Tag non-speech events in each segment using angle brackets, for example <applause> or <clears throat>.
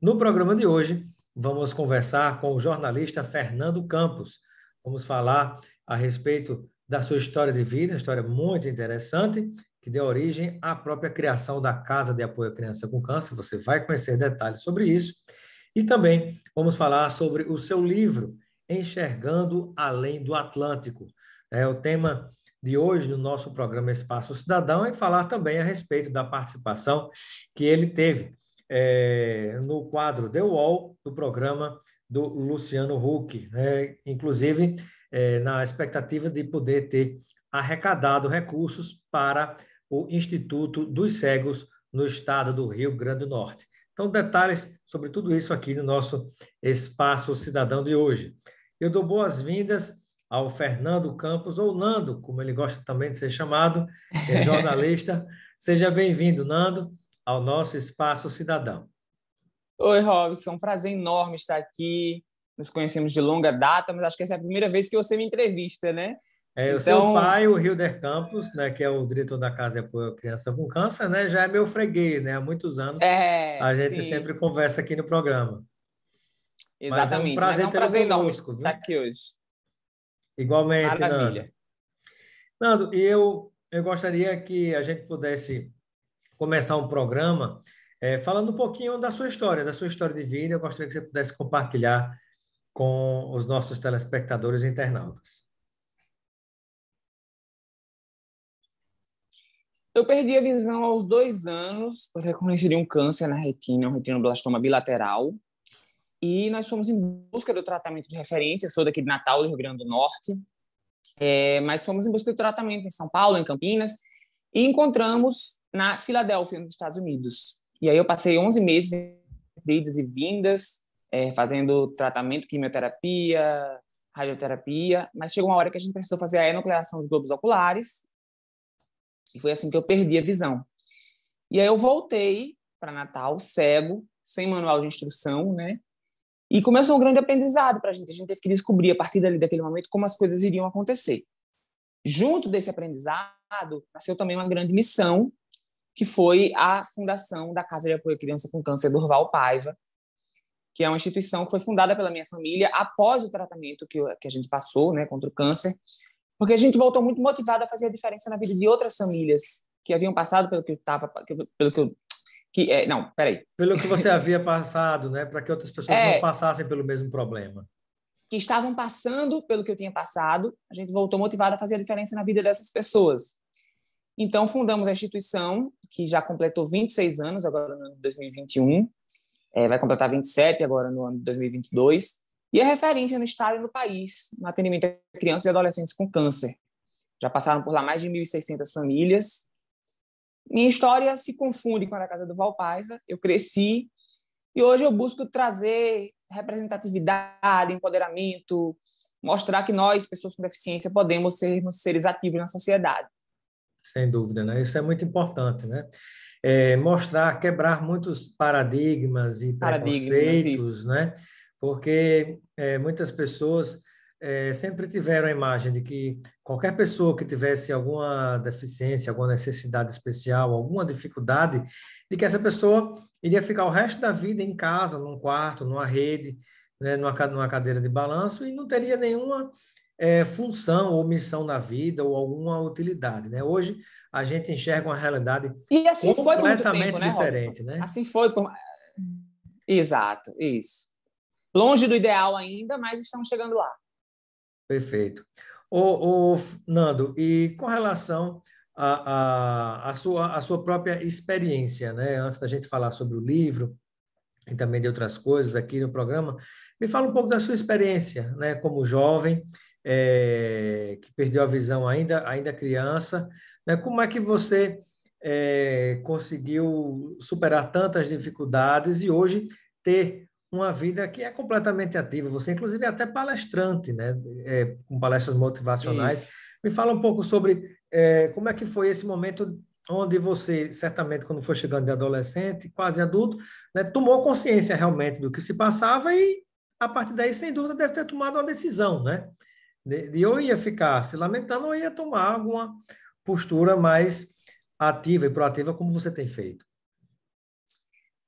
No programa de hoje, vamos conversar com o jornalista Fernando Campos. Vamos falar a respeito da sua história de vida, história muito interessante, que deu origem à própria criação da Casa de Apoio à Criança com Câncer. Você vai conhecer detalhes sobre isso. E também vamos falar sobre o seu livro, Enxergando Além do Atlântico. É o tema de hoje no nosso programa Espaço Cidadão e falar também a respeito da participação que ele teve é, no quadro The Wall, do programa do Luciano Huck, né? inclusive é, na expectativa de poder ter arrecadado recursos para o Instituto dos Cegos no estado do Rio Grande do Norte. Então, detalhes sobre tudo isso aqui no nosso Espaço Cidadão de hoje. Eu dou boas-vindas ao Fernando Campos, ou Nando, como ele gosta também de ser chamado, é <laughs> jornalista. Seja bem-vindo, Nando, ao nosso Espaço Cidadão. Oi, Robson, um prazer enorme estar aqui. Nos conhecemos de longa data, mas acho que essa é a primeira vez que você me entrevista, né? É, então... o seu pai, o Hilder Campos, né, que é o diretor da Casa de Apoio à Criança com Câncer, né, já é meu freguês, né, há muitos anos. É, a gente sim. sempre conversa aqui no programa. É Exatamente. Mas é um prazer, Mas é um prazer estar tá aqui hoje. Igualmente, Maravilha. Nando. Nando, eu, eu gostaria que a gente pudesse começar um programa é, falando um pouquinho da sua história, da sua história de vida. Eu gostaria que você pudesse compartilhar com os nossos telespectadores e internautas. Eu perdi a visão aos dois anos, por reconhecer um câncer na retina, um retinoblastoma bilateral. E nós fomos em busca do tratamento de referência, Eu sou daqui de Natal, do Rio Grande do Norte, é, mas fomos em busca do tratamento em São Paulo, em Campinas, e encontramos na Filadélfia, nos Estados Unidos. E aí eu passei 11 meses de idas e vindas, é, fazendo tratamento, quimioterapia, radioterapia, mas chegou uma hora que a gente precisou fazer a enucleação dos globos oculares, e foi assim que eu perdi a visão. E aí eu voltei para Natal, cego, sem manual de instrução, né? E começou um grande aprendizado para a gente. A gente teve que descobrir, a partir dali, daquele momento, como as coisas iriam acontecer. Junto desse aprendizado, nasceu também uma grande missão, que foi a fundação da Casa de Apoio à Criança com Câncer Durval Paiva, que é uma instituição que foi fundada pela minha família após o tratamento que, que a gente passou né, contra o câncer, porque a gente voltou muito motivado a fazer a diferença na vida de outras famílias que haviam passado pelo que eu estava, pelo que eu que é, não, peraí. Pelo que você havia passado, né, para que outras pessoas é, não passassem pelo mesmo problema. Que estavam passando pelo que eu tinha passado, a gente voltou motivado a fazer a diferença na vida dessas pessoas. Então fundamos a instituição que já completou 26 anos agora no ano de 2021, é, vai completar 27 agora no ano de 2022 e é referência no estado e no país no atendimento a crianças e adolescentes com câncer. Já passaram por lá mais de 1.600 famílias. Minha história se confunde com a da Casa do Valpaiva. Eu cresci e hoje eu busco trazer representatividade, empoderamento, mostrar que nós, pessoas com deficiência, podemos ser seres ativos na sociedade. Sem dúvida, né? Isso é muito importante, né? É, mostrar, quebrar muitos paradigmas e paradigmas, preconceitos, isso. né? porque é, muitas pessoas é, sempre tiveram a imagem de que qualquer pessoa que tivesse alguma deficiência, alguma necessidade especial, alguma dificuldade, de que essa pessoa iria ficar o resto da vida em casa, num quarto, numa rede, né, numa, numa cadeira de balanço e não teria nenhuma é, função ou missão na vida ou alguma utilidade. Né? Hoje a gente enxerga uma realidade assim completamente tempo, né, diferente. Né? Assim foi. Por... Exato, isso. Longe do ideal ainda, mas estamos chegando lá. Perfeito. O, Nando, e com relação à a, a, a, sua, a sua própria experiência, né? antes da gente falar sobre o livro e também de outras coisas aqui no programa, me fala um pouco da sua experiência né? como jovem é, que perdeu a visão ainda, ainda criança. Né? Como é que você é, conseguiu superar tantas dificuldades e hoje ter uma vida que é completamente ativa. Você, inclusive, é até palestrante, né? É, com palestras motivacionais. Isso. Me fala um pouco sobre é, como é que foi esse momento onde você, certamente, quando foi chegando de adolescente, quase adulto, né, tomou consciência realmente do que se passava e, a partir daí, sem dúvida, deve ter tomado uma decisão, né? De, de ou ia ficar se lamentando ou ia tomar alguma postura mais ativa e proativa, como você tem feito.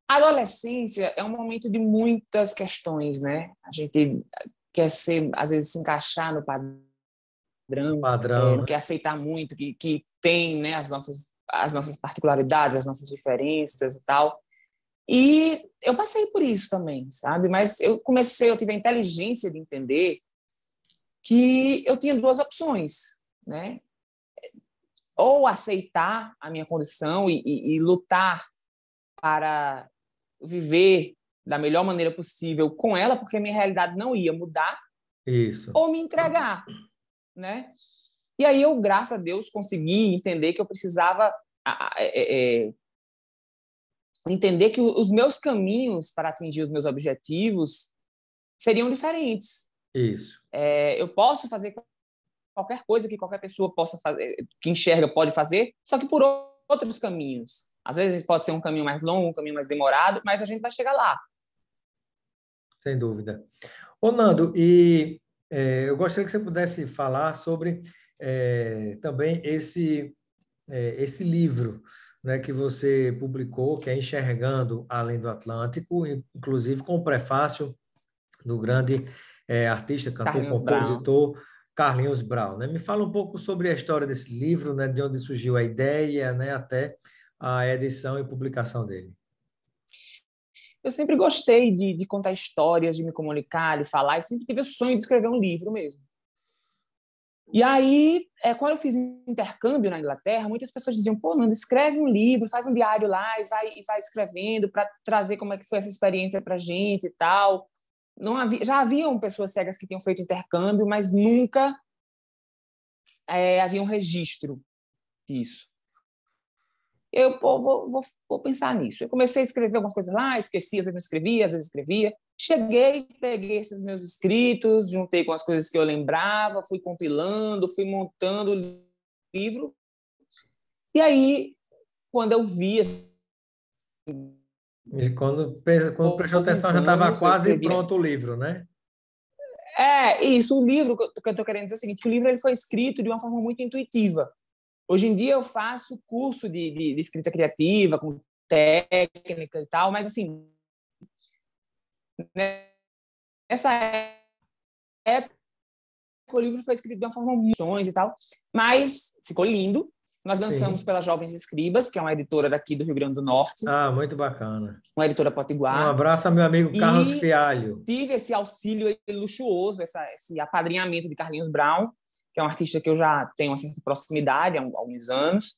A adolescência é um momento de muitas questões, né? A gente quer ser, às vezes, se encaixar no padrão, padrão. É, quer aceitar muito que, que tem né, as, nossas, as nossas particularidades, as nossas diferenças e tal. E eu passei por isso também, sabe? Mas eu comecei, eu tive a inteligência de entender que eu tinha duas opções, né? Ou aceitar a minha condição e, e, e lutar para viver da melhor maneira possível com ela, porque minha realidade não ia mudar. Isso. Ou me entregar, né? E aí eu, graças a Deus, consegui entender que eu precisava é, é, é, entender que os meus caminhos para atingir os meus objetivos seriam diferentes. Isso. É, eu posso fazer qualquer coisa que qualquer pessoa possa fazer, que enxerga pode fazer, só que por outros caminhos. Às vezes pode ser um caminho mais longo, um caminho mais demorado, mas a gente vai chegar lá. Sem dúvida. Ô, Nando, e é, eu gostaria que você pudesse falar sobre é, também esse, é, esse livro né, que você publicou, que é Enxergando Além do Atlântico, inclusive com o prefácio do grande é, artista, cantor, Carlinhos compositor Brown. Carlinhos Brown. Né? Me fala um pouco sobre a história desse livro, né, de onde surgiu a ideia, né, até a edição e publicação dele? Eu sempre gostei de, de contar histórias, de me comunicar, de falar, e sempre tive o sonho de escrever um livro mesmo. E aí, é, quando eu fiz intercâmbio na Inglaterra, muitas pessoas diziam: pô, Nanda, escreve um livro, faz um diário lá e vai, e vai escrevendo para trazer como é que foi essa experiência para gente e tal. Não havia, já haviam pessoas cegas que tinham feito intercâmbio, mas nunca é, havia um registro disso. Eu pô, vou, vou, vou, pensar nisso. Eu comecei a escrever algumas coisas lá, esqueci, às vezes não escrevia, às vezes escrevia. Cheguei, peguei esses meus escritos, juntei com as coisas que eu lembrava, fui compilando, fui montando o livro. E aí, quando eu vi. Assim, e quando, quando prestou atenção, já estava quase pronto o livro, né? É, isso. O livro, que eu estou querendo dizer é o seguinte: que o livro ele foi escrito de uma forma muito intuitiva. Hoje em dia eu faço curso de, de, de escrita criativa, com técnica e tal, mas assim, nessa época o livro foi escrito de uma forma muito e tal, mas ficou lindo. Nós lançamos Sim. pela Jovens Escribas, que é uma editora daqui do Rio Grande do Norte. Ah, muito bacana. Uma editora potiguar. Um abraço ao meu amigo Carlos e Fialho. Tive esse auxílio luxuoso, essa, esse apadrinhamento de Carlinhos Brown que é um artista que eu já tenho uma certa proximidade há alguns anos,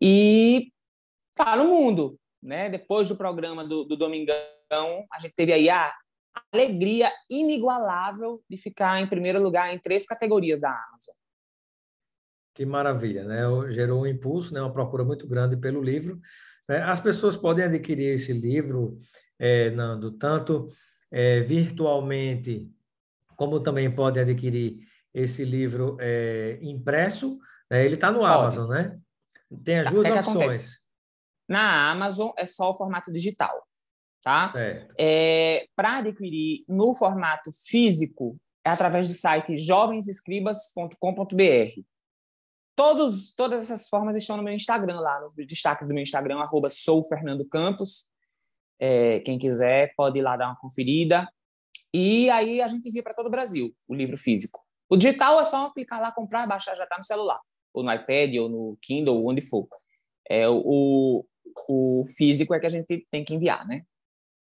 e tá no mundo, né? Depois do programa do, do Domingão, a gente teve aí a alegria inigualável de ficar em primeiro lugar em três categorias da Amazon. Que maravilha, né? Gerou um impulso, né? Uma procura muito grande pelo livro. Né? As pessoas podem adquirir esse livro, é, Nando, tanto é, virtualmente como também podem adquirir esse livro é, impresso. É, ele está no Pode. Amazon, né? Tem as tá, duas opções. Na Amazon é só o formato digital, tá? É, Para adquirir no formato físico é através do site jovensescribas.com.br. Todos, todas essas formas estão no meu Instagram lá, nos destaques do meu Instagram, arroba soufernandocampos. É, quem quiser pode ir lá dar uma conferida. E aí a gente envia para todo o Brasil o livro físico. O digital é só clicar lá, comprar, baixar, já está no celular, ou no iPad, ou no Kindle, ou onde for. É, o, o físico é que a gente tem que enviar, né?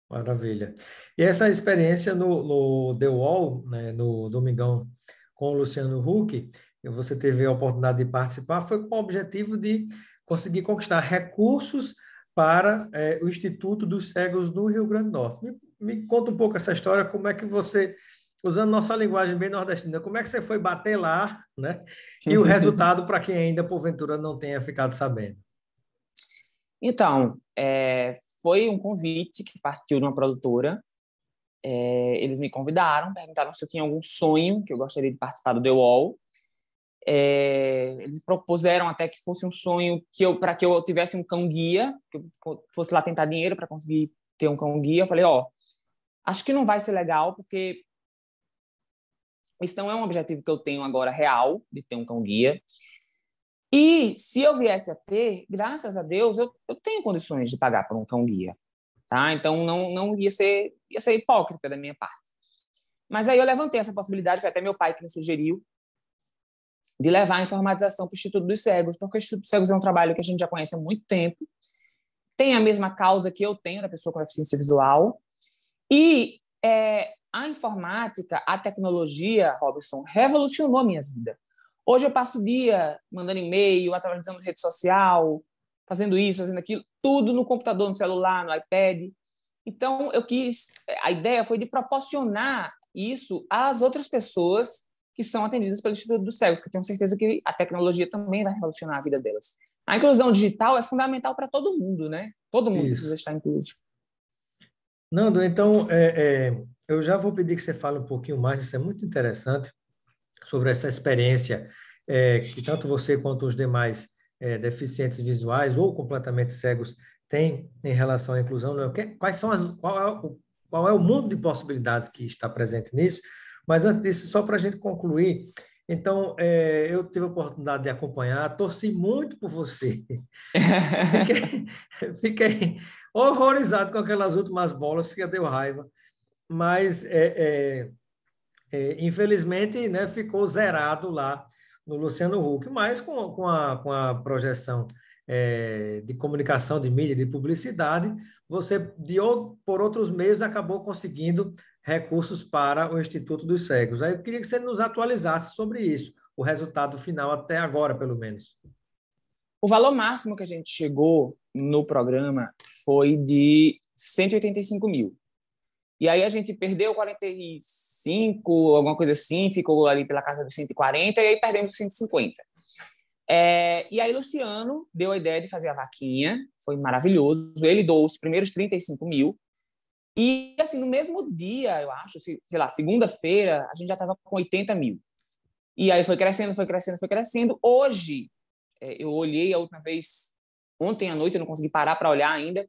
Maravilha. E essa experiência no, no The Wall, né, no Domingão, com o Luciano Huck, você teve a oportunidade de participar, foi com o objetivo de conseguir conquistar recursos para é, o Instituto dos Cegos do Rio Grande do Norte. Me, me, conta um pouco essa história, como é que você usando nossa linguagem bem nordestina, como é que você foi bater lá, né? E o <laughs> resultado para quem ainda porventura não tenha ficado sabendo. Então, é, foi um convite que partiu de uma produtora. É, eles me convidaram, perguntaram se eu tinha algum sonho que eu gostaria de participar do The Wall. É, eles propuseram até que fosse um sonho que eu para que eu tivesse um cão guia, que eu fosse lá tentar dinheiro para conseguir ter um cão guia. Eu falei, ó, oh, acho que não vai ser legal porque isso não é um objetivo que eu tenho agora real, de ter um cão-guia. E se eu viesse a ter, graças a Deus, eu, eu tenho condições de pagar por um cão-guia. Tá? Então, não, não ia, ser, ia ser hipócrita da minha parte. Mas aí eu levantei essa possibilidade, foi até meu pai que me sugeriu, de levar a informatização para o Instituto dos Cegos, porque o Instituto dos Cegos é um trabalho que a gente já conhece há muito tempo, tem a mesma causa que eu tenho da pessoa com deficiência visual, e é, a informática, a tecnologia, Robson, revolucionou a minha vida. Hoje eu passo o dia mandando e-mail, atualizando rede social, fazendo isso, fazendo aquilo, tudo no computador, no celular, no iPad. Então, eu quis, a ideia foi de proporcionar isso às outras pessoas que são atendidas pelo Instituto dos Cegos, que eu tenho certeza que a tecnologia também vai revolucionar a vida delas. A inclusão digital é fundamental para todo mundo, né? Todo mundo isso. precisa estar incluso. Nando, então, é, é eu já vou pedir que você fale um pouquinho mais, isso é muito interessante, sobre essa experiência é, que tanto você quanto os demais é, deficientes visuais ou completamente cegos têm em relação à inclusão. Não né? é? Quais são as, qual, é o, qual é o mundo de possibilidades que está presente nisso? Mas antes disso, só para a gente concluir, então, é, eu tive a oportunidade de acompanhar, torci muito por você. <laughs> fiquei, fiquei horrorizado com aquelas últimas bolas, que deu raiva mas é, é, é, infelizmente né, ficou zerado lá no Luciano Huck, mas com, com, a, com a projeção é, de comunicação, de mídia, de publicidade, você, de, por outros meios, acabou conseguindo recursos para o Instituto dos Cegos. Aí eu queria que você nos atualizasse sobre isso, o resultado final até agora, pelo menos. O valor máximo que a gente chegou no programa foi de 185 mil. E aí a gente perdeu 45, alguma coisa assim, ficou ali pela casa dos 140, e aí perdemos 150. É, e aí Luciano deu a ideia de fazer a vaquinha, foi maravilhoso. Ele doou os primeiros 35 mil. E assim, no mesmo dia, eu acho, sei lá, segunda-feira, a gente já estava com 80 mil. E aí foi crescendo, foi crescendo, foi crescendo. Hoje, é, eu olhei a última vez, ontem à noite, eu não consegui parar para olhar ainda.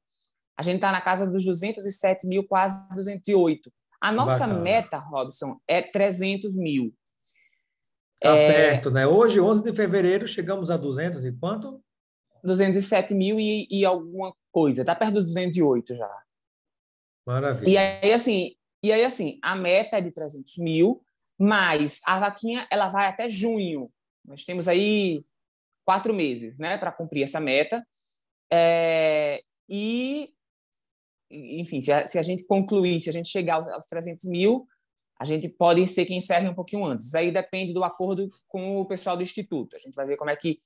A gente está na casa dos 207 mil, quase 208. A nossa Bacana. meta, Robson, é 300 mil. Está é... perto, né? Hoje, 11 de fevereiro, chegamos a 200 e quanto? 207 mil e, e alguma coisa. Está perto dos 208 já. Maravilha. E aí, assim, e aí, assim, a meta é de 300 mil, mas a vaquinha ela vai até junho. Nós temos aí quatro meses né, para cumprir essa meta. É, e enfim, se a, se a, gente concluir, se a gente chegar aos 300 mil, a gente pode ser que encerre um pouquinho antes. aí depende do acordo com o pessoal do Instituto. A gente vai ver como é que,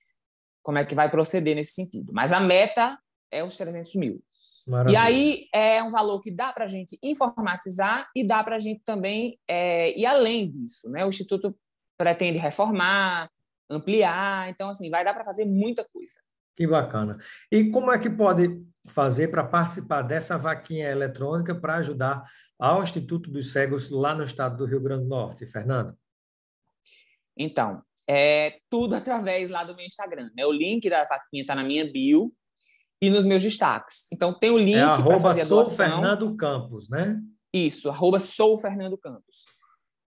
como é que vai proceder nesse sentido. Mas a meta é os 300 mil. Maravilha. E aí é um valor que dá para a gente informatizar e dá para a gente também é, e além disso, né? O Instituto pretende reformar, ampliar, então assim vai dar para fazer muita coisa. Que bacana. E como é que pode fazer para participar dessa vaquinha eletrônica para ajudar ao Instituto dos Cegos lá no estado do Rio Grande do Norte, Fernando? Então, é tudo <laughs> através lá do meu Instagram. Né? O link da vaquinha está na minha bio e nos meus destaques. Então, tem o é link é para fazer a doação. Fernando Campos, né? Isso, arroba sou Fernando Campos.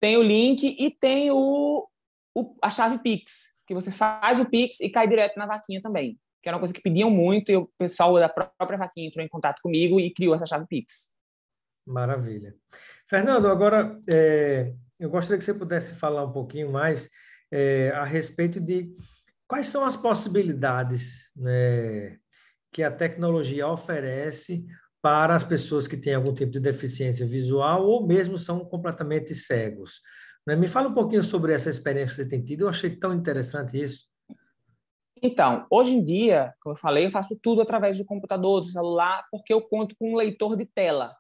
Tem o link e tem o, o, a chave Pix, que você faz o Pix e cai direto na vaquinha também que era uma coisa que pediam muito, e o pessoal da própria Vaquinha entrou em contato comigo e criou essa chave Pix. Maravilha. Fernando, agora é, eu gostaria que você pudesse falar um pouquinho mais é, a respeito de quais são as possibilidades né, que a tecnologia oferece para as pessoas que têm algum tipo de deficiência visual ou mesmo são completamente cegos. Né? Me fala um pouquinho sobre essa experiência que você tem tido, eu achei tão interessante isso. Então, hoje em dia, como eu falei, eu faço tudo através do computador, do celular, porque eu conto com um leitor de tela.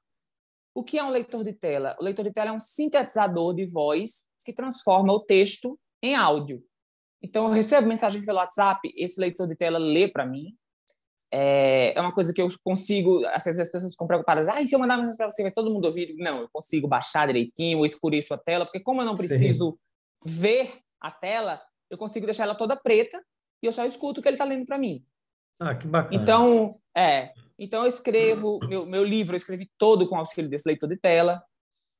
O que é um leitor de tela? O leitor de tela é um sintetizador de voz que transforma o texto em áudio. Então, eu recebo mensagens pelo WhatsApp, esse leitor de tela lê para mim. É, é uma coisa que eu consigo, às vezes as pessoas ficam preocupadas. Ah, e se eu mandar mensagem para você, vai todo mundo ouvir? Não, eu consigo baixar direitinho, escurecer a tela, porque como eu não preciso Sim. ver a tela, eu consigo deixar ela toda preta e eu só escuto o que ele está lendo para mim. Ah, que bacana. Então, é. Então eu escrevo meu, meu livro, eu escrevi todo com auxílio desse leitor de tela,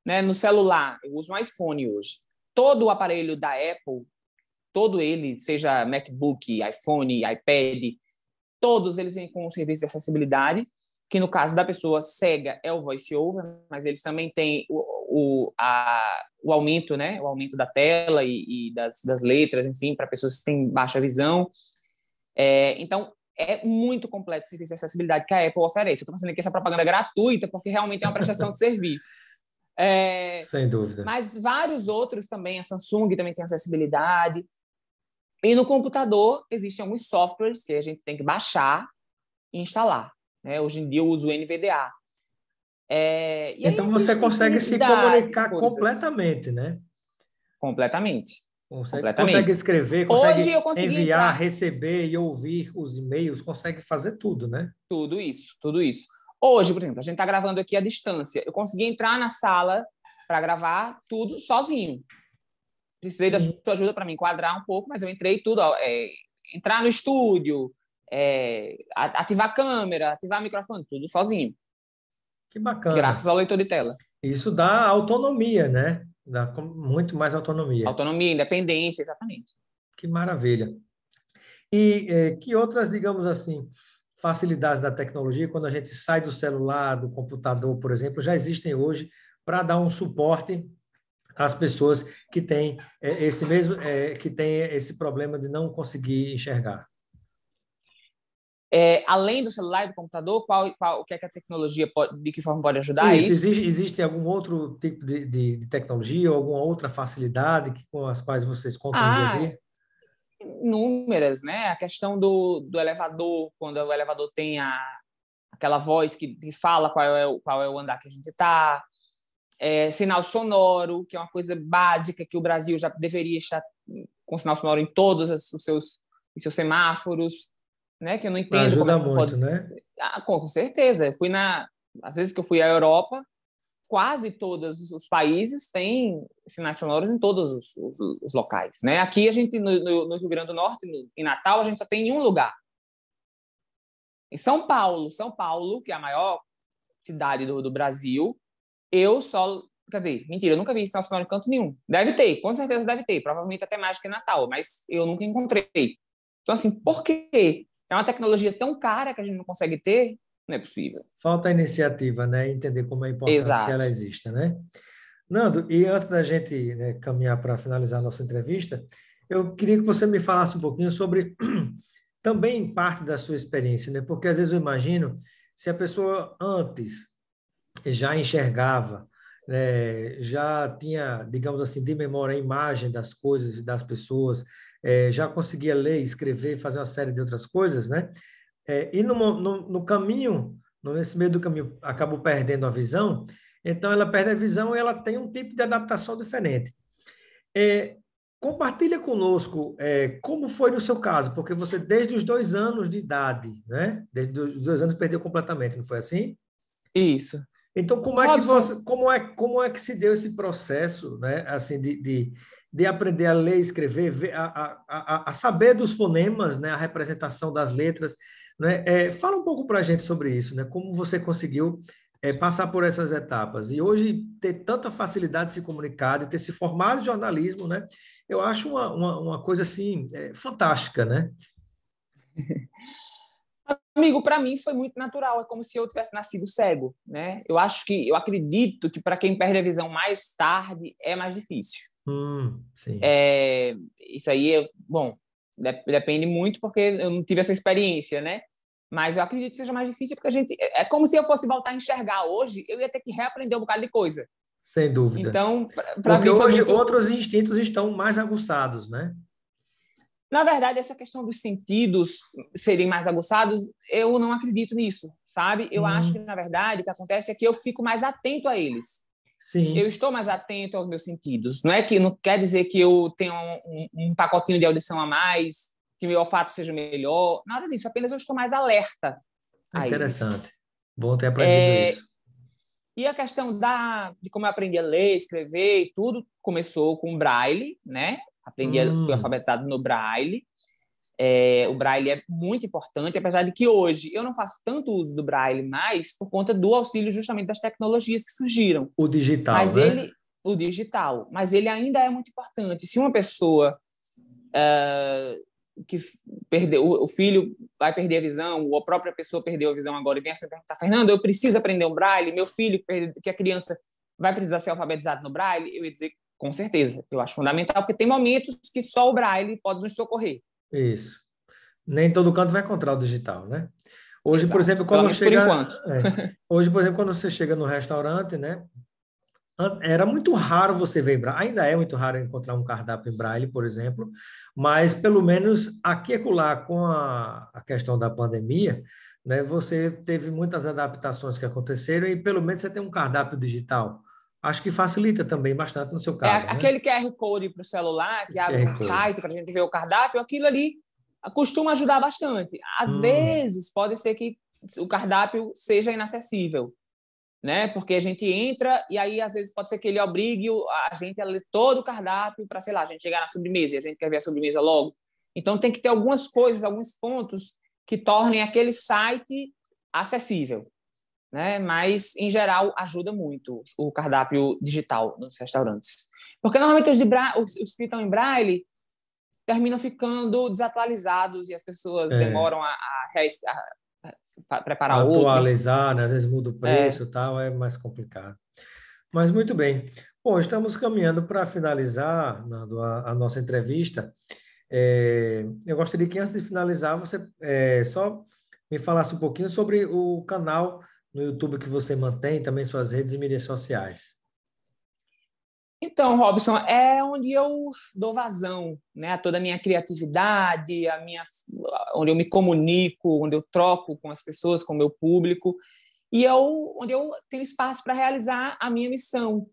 né? No celular, eu uso um iPhone hoje. Todo o aparelho da Apple, todo ele, seja MacBook, iPhone, iPad, todos eles vêm com um serviço de acessibilidade, que no caso da pessoa cega é o VoiceOver, mas eles também têm o, a, o aumento, né, o aumento da tela e, e das, das, letras, enfim, para pessoas que têm baixa visão. É, então, é muito completo o serviço de acessibilidade que a Apple oferece. Eu estou pensando que essa propaganda gratuita, porque realmente é uma prestação de serviço. É, Sem dúvida. Mas vários outros também, a Samsung também tem acessibilidade. E no computador existem alguns softwares que a gente tem que baixar e instalar. Né? Hoje em dia eu uso o NVDA, é, então você consegue se comunicar completamente, né? Completamente. Consegue, completamente. consegue escrever, consegue enviar, entrar. receber e ouvir os e-mails, consegue fazer tudo, né? Tudo isso, tudo isso. Hoje, por exemplo, a gente está gravando aqui à distância. Eu consegui entrar na sala para gravar tudo sozinho. Precisei Sim. da sua ajuda para me enquadrar um pouco, mas eu entrei tudo. É, entrar no estúdio, é, ativar a câmera, ativar o microfone, tudo sozinho. Que bacana. Graças ao leitor de tela. Isso dá autonomia, né? Dá muito mais autonomia. Autonomia, independência, exatamente. Que maravilha. E é, que outras, digamos assim, facilidades da tecnologia, quando a gente sai do celular, do computador, por exemplo, já existem hoje para dar um suporte às pessoas que têm é, esse mesmo, é, que têm esse problema de não conseguir enxergar? é, além do celular e do computador, qual, qual, o que é que a tecnologia pode, de que forma pode ajudar? Isso, isso? Exige, existe algum outro tipo de, de, de, tecnologia, alguma outra facilidade que, com as quais vocês contam ah, no Inúmeras, né? A questão do, do elevador, quando o elevador tem a, aquela voz que, que fala qual é, o, qual é o andar que a gente está, é, sinal sonoro, que é uma coisa básica que o Brasil já deveria estar com sinal sonoro em todos os seus, os seus semáforos né? Que eu não entendo. Ajuda como é muito, pode... né? Ah, com certeza. Eu fui na, às vezes que eu fui à Europa, quase todos os países têm sinais sonoros em todos os, os, os locais, né? Aqui a gente no, no, no Rio Grande do Norte, no, em Natal, a gente só tem em um lugar. Em São Paulo, São Paulo, que é a maior cidade do, do Brasil, eu só quer dizer, mentira, eu nunca vi sinal sonoro em canto nenhum. Deve ter, com certeza deve ter, provavelmente até mais que Natal, mas eu nunca encontrei. Então, assim, por quê? É uma tecnologia tão cara que a gente não consegue ter, não é possível. Falta a iniciativa, né? Entender como é importante Exato. que ela exista, né? Nando, e antes da gente né, caminhar para finalizar a nossa entrevista, eu queria que você me falasse um pouquinho sobre <clears throat> também parte da sua experiência, né? Porque às vezes eu imagino se a pessoa antes já enxergava, né, já tinha, digamos assim, de memória a imagem das coisas e das pessoas, é, já conseguia ler, escrever, fazer uma série de outras coisas, né? É, e no, no, no, caminho, nesse meio do caminho, acabou perdendo a visão, então ela perde a visão e ela tem um tipo de adaptação diferente. É, compartilha conosco é, como foi no seu caso, porque você desde os dois anos de idade, né? Desde os dois anos perdeu completamente, não foi assim? Isso. Então como é que você, como é como é que se deu esse processo, né? Assim de, de de aprender a ler, escrever, a, a, a saber dos fonemas, né, a representação das letras. Né? É, fala um pouco para a gente sobre isso, né? como você conseguiu é, passar por essas etapas e hoje ter tanta facilidade de se comunicar, de ter se formado em jornalismo, né? eu acho uma, uma, uma coisa assim é, fantástica. Né? <laughs> Amigo, para mim foi muito natural, é como se eu tivesse nascido cego. Né? Eu acho que, eu acredito que para quem perde a visão mais tarde é mais difícil Hum, é, isso aí, bom, depende muito porque eu não tive essa experiência, né? Mas eu acredito que seja mais difícil porque a gente. É, é como se eu fosse voltar a enxergar hoje, eu ia ter que reaprender um bocado de coisa. Sem dúvida. Então, para mim. Porque hoje muito... outros instintos estão mais aguçados, né? Na verdade, essa questão dos sentidos serem mais aguçados, eu não acredito nisso, sabe? Eu hum. acho que, na verdade, o que acontece é que eu fico mais atento a eles. Sim. Eu estou mais atento aos meus sentidos. Não é que não quer dizer que eu tenha um, um, um pacotinho de audição a mais, que meu olfato seja melhor. Nada disso. Apenas eu estou mais alerta. Interessante. Isso. Bom ter aprendido é... isso. E a questão da, de como eu aprendi a ler, escrever e tudo, começou com braille, né? Aprendi, hum. a, fui hum. alfabetizado no braille. É, o braille é muito importante, apesar de que hoje eu não faço tanto uso do braille mais por conta do auxílio justamente das tecnologias que surgiram. O digital, mas né? ele O digital, mas ele ainda é muito importante. Se uma pessoa uh, que perdeu, o filho vai perder a visão, ou a própria pessoa perdeu a visão agora e vem a perguntar, Fernando, eu preciso aprender um braille, meu filho, que a criança vai precisar ser alfabetizado no braille, eu ia dizer, com certeza, eu acho fundamental, porque tem momentos que só o braille pode nos socorrer isso. Nem todo canto vai encontrar o digital, né? Hoje, Exato. por exemplo, quando Pelo chega, por é, hoje, por exemplo, quando você chega no restaurante, né? Era muito raro você ver braille, ainda é muito raro encontrar um cardápio em braille, por exemplo, mas pelo menos aqui e acolá, com a, a questão da pandemia, né, você teve muitas adaptações que aconteceram e pelo menos você tem um cardápio digital acho que facilita também bastante no seu é caso. É, né? Aquele QR Code para o celular, que abre um site para a gente ver o cardápio, aquilo ali costuma ajudar bastante. Às hum. vezes, pode ser que o cardápio seja inacessível, né? Porque a gente entra e aí, às vezes, pode ser que ele obrigue a gente a ler todo o cardápio para, sei lá, a gente chegar na sobremesa e a gente quer ver a sobremesa logo. Então, tem que ter algumas coisas, alguns pontos que tornem aquele site acessível né? Mas em geral ajuda muito o cardápio digital nos restaurantes, porque normalmente os, de bra... os que estão em braille terminam ficando desatualizados e as pessoas é. demoram a, a, a, a preparar a outro. Atualizar, né? às vezes muda o é. preço, é. tal, é mais complicado. Mas muito bem. Bom, estamos caminhando para finalizar Nando, a, nossa entrevista. É, eu gostaria que antes de finalizar você é, só me falasse um pouquinho sobre o canal no YouTube que você mantém, também suas redes e mídias sociais? Então, Robson, é onde eu dou vazão né, a toda a minha criatividade, a minha, onde eu me comunico, onde eu troco com as pessoas, com o meu público, e eu, é onde eu tenho espaço para realizar a minha missão,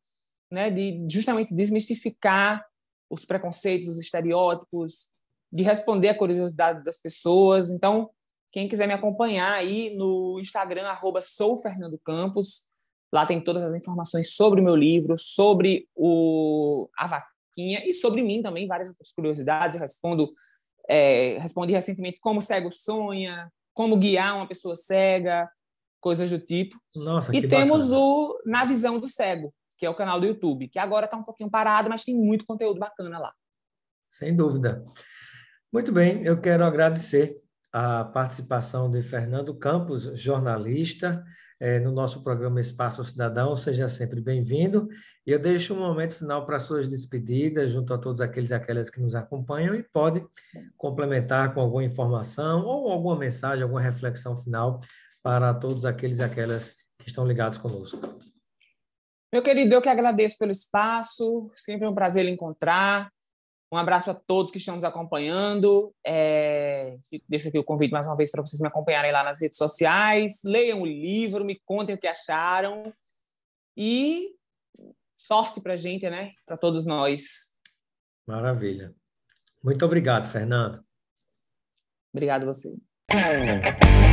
né, de justamente desmistificar os preconceitos, os estereótipos, de responder à curiosidade das pessoas. Então, quem quiser me acompanhar aí no Instagram, arroba soufernandocampos, lá tem todas as informações sobre o meu livro, sobre o, a vaquinha e sobre mim também, várias outras curiosidades. Eu respondo, é, respondi recentemente como cego sonha, como guiar uma pessoa cega, coisas do tipo. Nossa, e temos bacana. o Na Visão do Cego, que é o canal do YouTube, que agora está um pouquinho parado, mas tem muito conteúdo bacana lá. Sem dúvida. Muito bem, eu quero agradecer a participação de Fernando Campos, jornalista, eh, no nosso programa Espaço Cidadão. Seja sempre bem-vindo. E Eu deixo um momento final para suas despedidas, junto a todos aqueles e aquelas que nos acompanham, e pode complementar com alguma informação ou alguma mensagem, alguma reflexão final para todos aqueles e aquelas que estão ligados conosco. Meu querido, eu que agradeço pelo espaço, sempre um prazer encontrar. Um abraço a todos que estão nos acompanhando. É, deixo aqui o convite mais uma vez para vocês me acompanharem lá nas redes sociais. Leiam o livro, me contem o que acharam. E sorte para a gente, né? Para todos nós. Maravilha. Muito obrigado, Fernando. Obrigado a você.